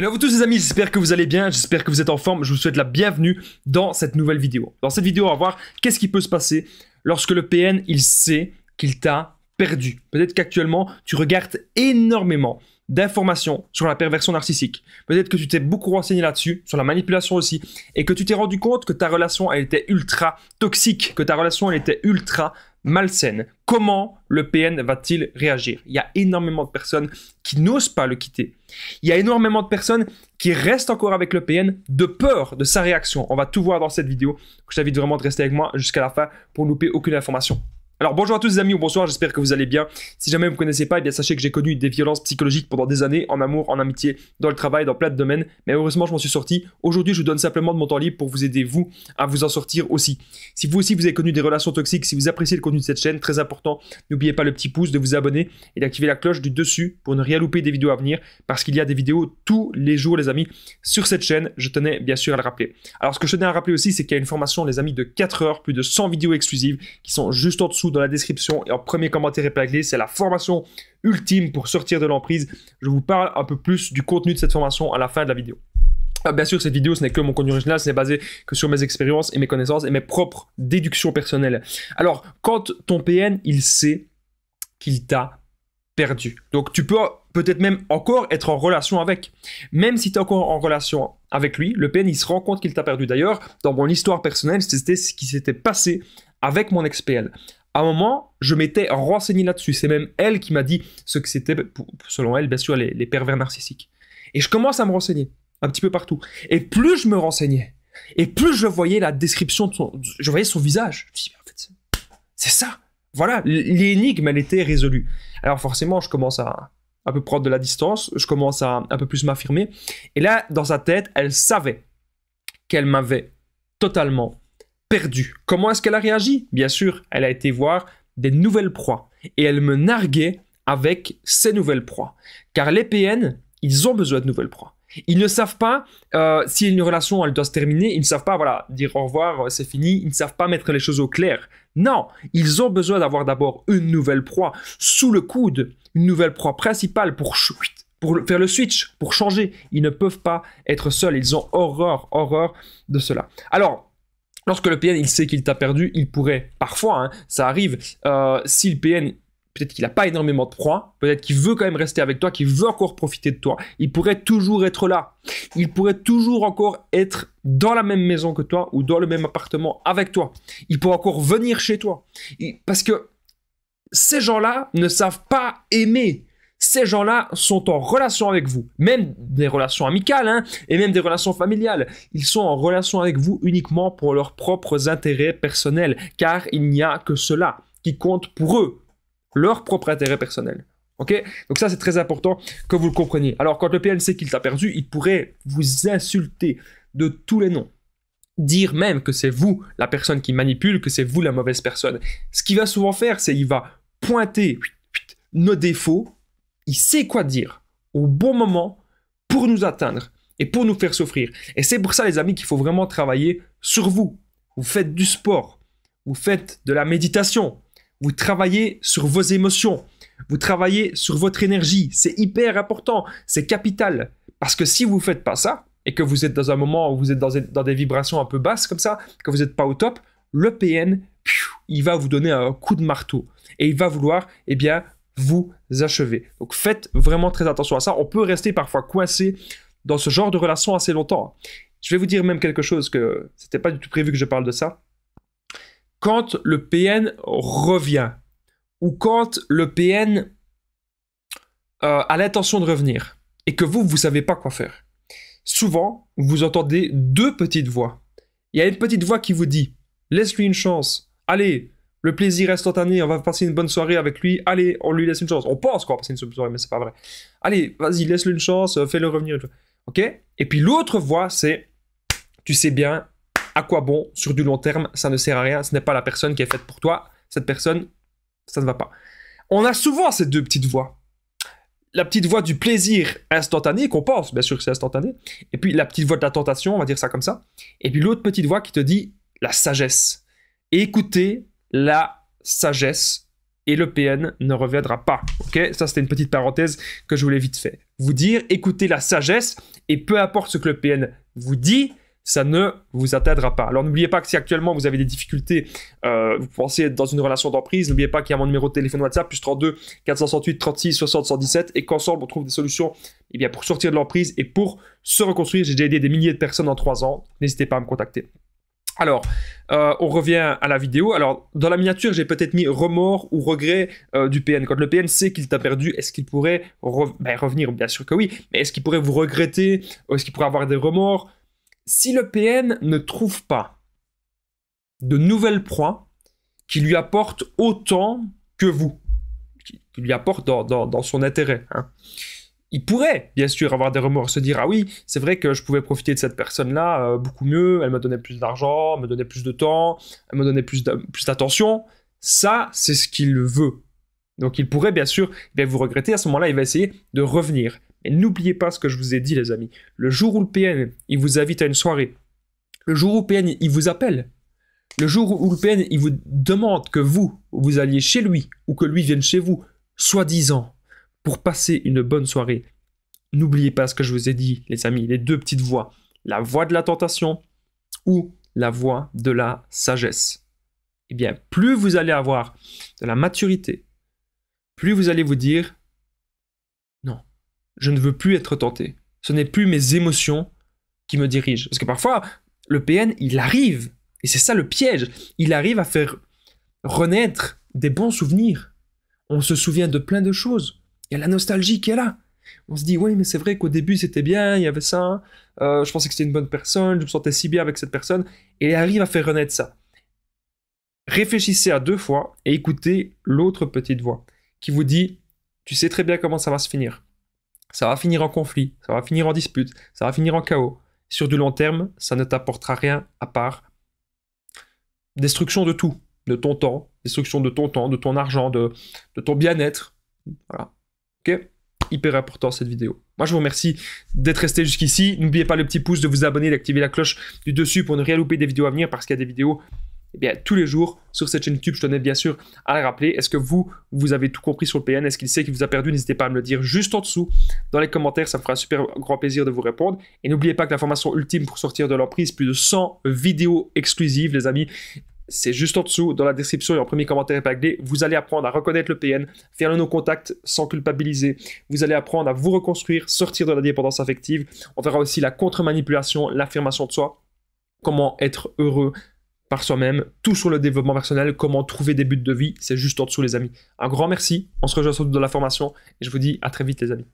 Hello eh vous tous les amis, j'espère que vous allez bien, j'espère que vous êtes en forme, je vous souhaite la bienvenue dans cette nouvelle vidéo. Dans cette vidéo, on va voir qu'est-ce qui peut se passer lorsque le PN, il sait qu'il t'a perdu. Peut-être qu'actuellement, tu regardes énormément d'informations sur la perversion narcissique. Peut-être que tu t'es beaucoup renseigné là-dessus, sur la manipulation aussi, et que tu t'es rendu compte que ta relation, elle était ultra toxique, que ta relation, elle était ultra malsaine. Comment le PN va-t-il réagir Il y a énormément de personnes qui n'osent pas le quitter. Il y a énormément de personnes qui restent encore avec le PN de peur de sa réaction. On va tout voir dans cette vidéo. Je t'invite vraiment de rester avec moi jusqu'à la fin pour ne louper aucune information. Alors bonjour à tous les amis ou bonsoir, j'espère que vous allez bien. Si jamais vous ne connaissez pas, et eh bien sachez que j'ai connu des violences psychologiques pendant des années, en amour, en amitié, dans le travail, dans plein de domaines, mais heureusement je m'en suis sorti. Aujourd'hui je vous donne simplement de mon temps libre pour vous aider vous à vous en sortir aussi. Si vous aussi vous avez connu des relations toxiques, si vous appréciez le contenu de cette chaîne, très important, n'oubliez pas le petit pouce, de vous abonner et d'activer la cloche du dessus pour ne rien louper des vidéos à venir, parce qu'il y a des vidéos tous les jours les amis sur cette chaîne, je tenais bien sûr à le rappeler. Alors ce que je tenais à rappeler aussi c'est qu'il y a une formation les amis de 4 heures, plus de 100 vidéos exclusives qui sont juste en dessous dans la description et en premier commentaire et C'est la formation ultime pour sortir de l'emprise. Je vous parle un peu plus du contenu de cette formation à la fin de la vidéo. Ah, bien sûr, cette vidéo, ce n'est que mon contenu original, ce n'est basé que sur mes expériences et mes connaissances et mes propres déductions personnelles. Alors, quand ton PN, il sait qu'il t'a perdu. Donc, tu peux peut-être même encore être en relation avec. Même si tu es encore en relation avec lui, le PN, il se rend compte qu'il t'a perdu. D'ailleurs, dans mon histoire personnelle, c'était ce qui s'était passé avec mon ex-PN à un moment, je m'étais renseigné là-dessus. C'est même elle qui m'a dit ce que c'était, bah, selon elle, bien sûr, les, pervers narcissiques. Et je commence à me renseigner un petit peu partout. Et plus je me renseignais, et plus je voyais la description de son, je voyais son visage. en fait, c'est ça. Voilà, l'énigme, elle était résolue. Alors forcément, je commence à un peu prendre de la distance, je commence à un peu plus m'affirmer. Et là, dans sa tête, elle savait qu'elle m'avait totalement perdu Comment est-ce qu'elle a réagi Bien sûr, elle a été voir des nouvelles proies et elle me narguait avec ces nouvelles proies. Car les PN, ils ont besoin de nouvelles proies. Ils ne savent pas euh, si une relation elle doit se terminer, ils ne savent pas voilà dire au revoir, euh, c'est fini, ils ne savent pas mettre les choses au clair. Non, ils ont besoin d'avoir d'abord une nouvelle proie sous le coude, une nouvelle proie principale pour pour faire le switch, pour changer. Ils ne peuvent pas être seuls, ils ont horreur, horreur de cela. Alors, Lorsque le PN, il sait qu'il t'a perdu, il pourrait, parfois, hein, ça arrive, euh, si le PN peut-être qu'il n'a pas énormément de proies, peut-être qu'il veut quand même rester avec toi, qu'il veut encore profiter de toi. Il pourrait toujours être là. Il pourrait toujours encore être dans la même maison que toi ou dans le même appartement avec toi. Il pourrait encore venir chez toi. parce que ces gens-là ne savent pas aimer ces gens-là sont en relation avec vous, même des relations amicales hein, et même des relations familiales. Ils sont en relation avec vous uniquement pour leurs propres intérêts personnels, car il n'y a que cela qui compte pour eux, leur propre intérêt personnel. Ok Donc ça, c'est très important que vous le compreniez. Alors, quand le PNC qu'il t'a perdu, il pourrait vous insulter de tous les noms. Dire même que c'est vous la personne qui manipule, que c'est vous la mauvaise personne. Ce qu'il va souvent faire, c'est il va pointer nos défauts il sait quoi dire au bon moment pour nous atteindre et pour nous faire souffrir. Et c'est pour ça, les amis, qu'il faut vraiment travailler sur vous. Vous faites du sport, vous faites de la méditation, vous travaillez sur vos émotions, vous travaillez sur votre énergie. C'est hyper important, c'est capital. Parce que si vous ne faites pas ça, et que vous êtes dans un moment où vous êtes dans, des vibrations un peu basses comme ça, que vous n'êtes pas au top, le PN, il va vous donner un coup de marteau. Et il va vouloir, eh bien, vous achevez Donc faites vraiment très attention à ça. On peut rester parfois coincé dans ce genre de relation assez longtemps. Je vais vous dire même quelque chose que c'était pas du tout prévu que je parle de ça. Quand le PN revient ou quand le PN euh, a l'intention de revenir et que vous, vous savez pas quoi faire, souvent, vous entendez deux petites voix. Il y a une petite voix qui vous dit Laisse-lui une chance, allez, le plaisir instantané, on va passer une bonne soirée avec lui. Allez, on lui laisse une chance. On pense qu'on va passer une soirée, mais c'est pas vrai. Allez, vas-y, laisse-lui une chance, euh, fais-le revenir. Ok Et puis l'autre voix, c'est tu sais bien à quoi bon sur du long terme, ça ne sert à rien, ce n'est pas la personne qui est faite pour toi. Cette personne, ça ne va pas. On a souvent ces deux petites voix. La petite voix du plaisir instantané, qu'on pense, bien sûr que c'est instantané. Et puis la petite voix de la tentation, on va dire ça comme ça. Et puis l'autre petite voix qui te dit la sagesse. Écoutez la sagesse et le PN ne reviendra pas. Ok, ça c'était une petite parenthèse que je voulais vite fait vous dire. Écoutez la sagesse et peu importe ce que le PN vous dit, ça ne vous atteindra pas. Alors n'oubliez pas que si actuellement vous avez des difficultés, euh, vous pensez être dans une relation d'emprise, n'oubliez pas qu'il y a mon numéro de téléphone WhatsApp, plus 32 468 36 60 117, et qu'ensemble on trouve des solutions eh bien, pour sortir de l'emprise et pour se reconstruire. J'ai déjà aidé des milliers de personnes en trois ans, n'hésitez pas à me contacter. Alors, euh, on revient à la vidéo. Alors, dans la miniature, j'ai peut-être mis remords ou regrets euh, du PN. Quand le PN sait qu'il t'a perdu, est-ce qu'il pourrait ben, revenir Bien sûr que oui. Mais est-ce qu'il pourrait vous regretter Est-ce qu'il pourrait avoir des remords Si le PN ne trouve pas de nouvelles proies qui lui apportent autant que vous, qui, lui apportent dans, dans, dans son intérêt, hein, il pourrait bien sûr avoir des remords, se dire ah oui, c'est vrai que je pouvais profiter de cette personne-là euh, beaucoup mieux, elle me donnait plus d'argent, me donnait plus de temps, elle me donnait plus d'attention. Ça, c'est ce qu'il veut. Donc il pourrait bien sûr eh vous regretter, à ce moment-là, il va essayer de revenir. Mais n'oubliez pas ce que je vous ai dit, les amis. Le jour où le PN, il vous invite à une soirée, le jour où le PN, il vous appelle, le jour où le PN, il vous demande que vous, vous alliez chez lui, ou que lui vienne chez vous, soi-disant, pour passer une bonne soirée. N'oubliez pas ce que je vous ai dit, les amis, les deux petites voix. La voix de la tentation ou la voix de la sagesse. Eh bien, plus vous allez avoir de la maturité, plus vous allez vous dire, non, je ne veux plus être tenté. Ce n'est plus mes émotions qui me dirigent. Parce que parfois, le PN, il arrive, et c'est ça le piège, il arrive à faire renaître des bons souvenirs. On se souvient de plein de choses. Il y a la nostalgie qui est là. On se dit, oui, mais c'est vrai qu'au début, c'était bien, il y avait ça, euh, je pensais que c'était une bonne personne, je me sentais si bien avec cette personne, et il arrive à faire renaître ça. Réfléchissez à deux fois et écoutez l'autre petite voix qui vous dit, tu sais très bien comment ça va se finir. Ça va finir en conflit, ça va finir en dispute, ça va finir en chaos. Sur du long terme, ça ne t'apportera rien à part destruction de tout, de ton temps, destruction de ton temps, de ton argent, de, ton bien-être. Voilà. Ok Hyper important cette vidéo. Moi, je vous remercie d'être resté jusqu'ici. N'oubliez pas le petit pouce, de vous abonner, d'activer la cloche du dessus pour ne rien louper des vidéos à venir parce qu'il y a des vidéos eh bien, tous les jours sur cette chaîne YouTube. Je tenais bien sûr à les rappeler. Est-ce que vous, vous avez tout compris sur le PN Est-ce qu'il sait qu'il vous a perdu N'hésitez pas à me le dire juste en dessous dans les commentaires. Ça me fera super grand plaisir de vous répondre. Et n'oubliez pas que la formation ultime pour sortir de l'emprise, plus de 100 vidéos exclusives, les amis c'est juste en dessous, dans la description et en premier commentaire épinglé. Vous allez apprendre à reconnaître le PN, faire le non-contact sans culpabiliser. Vous allez apprendre à vous reconstruire, sortir de la dépendance affective. On verra aussi la contre-manipulation, l'affirmation de soi, comment être heureux par soi-même, tout sur le développement personnel, comment trouver des buts de vie. C'est juste en dessous, les amis. Un grand merci. On se rejoint surtout dans la formation et je vous dis à très vite, les amis.